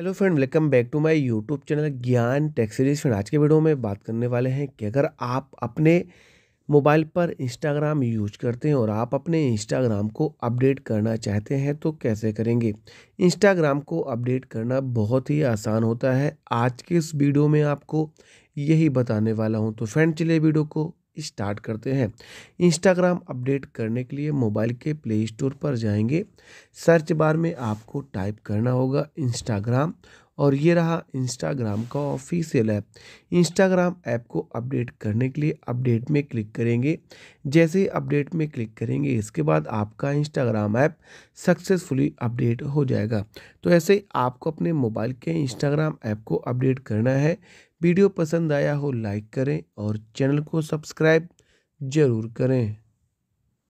hello friend welcome back to my YouTube channel Gyan techs series friend आज के video में बात करने वाले हैं कि अगर आप अपने मोबाइल पर इंस्टाग्राम यूज करते हैं और आप अपने इंस्टाग्राम को अपडेट करना चाहते हैं तो कैसे करेंगे इंस्टाग्राम को अपडेट करना बहुत ही आसान होता है आज के इस वीडियो में आपको यही बताने वाला हूँ तो फ्रेंड चलिए वीडियो को स्टार्ट करते हैं इंस्टाग्राम अपडेट करने के लिए मोबाइल के प्ले स्टोर पर जाएंगे सर्च बार में आपको टाइप करना होगा इंस्टाग्राम और ये रहा इंस्टाग्राम का ऑफिशियल ऐप इंस्टाग्राम ऐप को अपडेट करने के लिए अपडेट में क्लिक करेंगे जैसे अपडेट में क्लिक करेंगे इसके बाद आपका इंस्टाग्राम ऐप सक्सेसफुली अपडेट हो जाएगा तो ऐसे आपको अपने मोबाइल के इंस्टाग्राम ऐप को अपडेट करना है वीडियो पसंद आया हो लाइक करें और चैनल को सब्सक्राइब ज़रूर करें